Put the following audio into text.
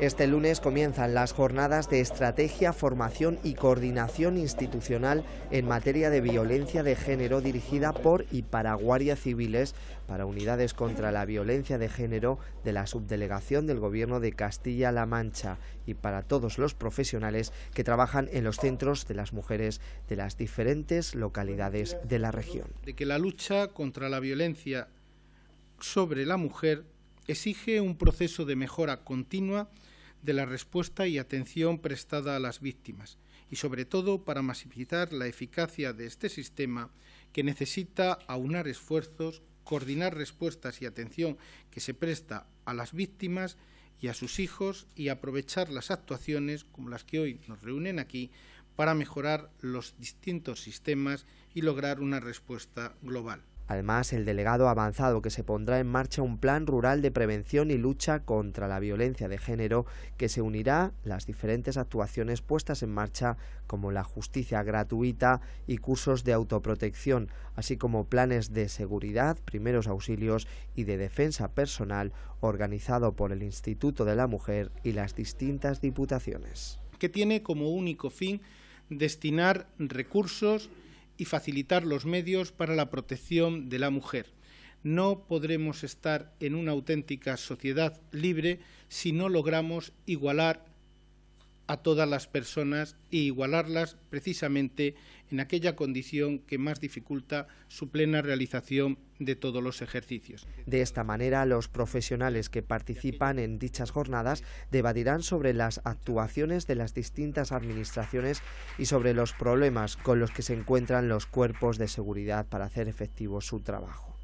Este lunes comienzan las jornadas de estrategia, formación y coordinación institucional en materia de violencia de género dirigida por y para guardias civiles para unidades contra la violencia de género de la subdelegación del Gobierno de Castilla-La Mancha y para todos los profesionales que trabajan en los centros de las mujeres de las diferentes localidades de la región. De que la lucha contra la violencia sobre la mujer exige un proceso de mejora continua de la respuesta y atención prestada a las víctimas y sobre todo para masificar la eficacia de este sistema que necesita aunar esfuerzos, coordinar respuestas y atención que se presta a las víctimas y a sus hijos y aprovechar las actuaciones como las que hoy nos reúnen aquí para mejorar los distintos sistemas y lograr una respuesta global. Además, el delegado ha avanzado que se pondrá en marcha un plan rural de prevención y lucha contra la violencia de género que se unirá las diferentes actuaciones puestas en marcha como la justicia gratuita y cursos de autoprotección, así como planes de seguridad, primeros auxilios y de defensa personal organizado por el Instituto de la Mujer y las distintas diputaciones. Que tiene como único fin destinar recursos y facilitar los medios para la protección de la mujer. No podremos estar en una auténtica sociedad libre si no logramos igualar a todas las personas e igualarlas precisamente en aquella condición que más dificulta su plena realización de todos los ejercicios. De esta manera, los profesionales que participan en dichas jornadas debatirán sobre las actuaciones de las distintas administraciones y sobre los problemas con los que se encuentran los cuerpos de seguridad para hacer efectivo su trabajo.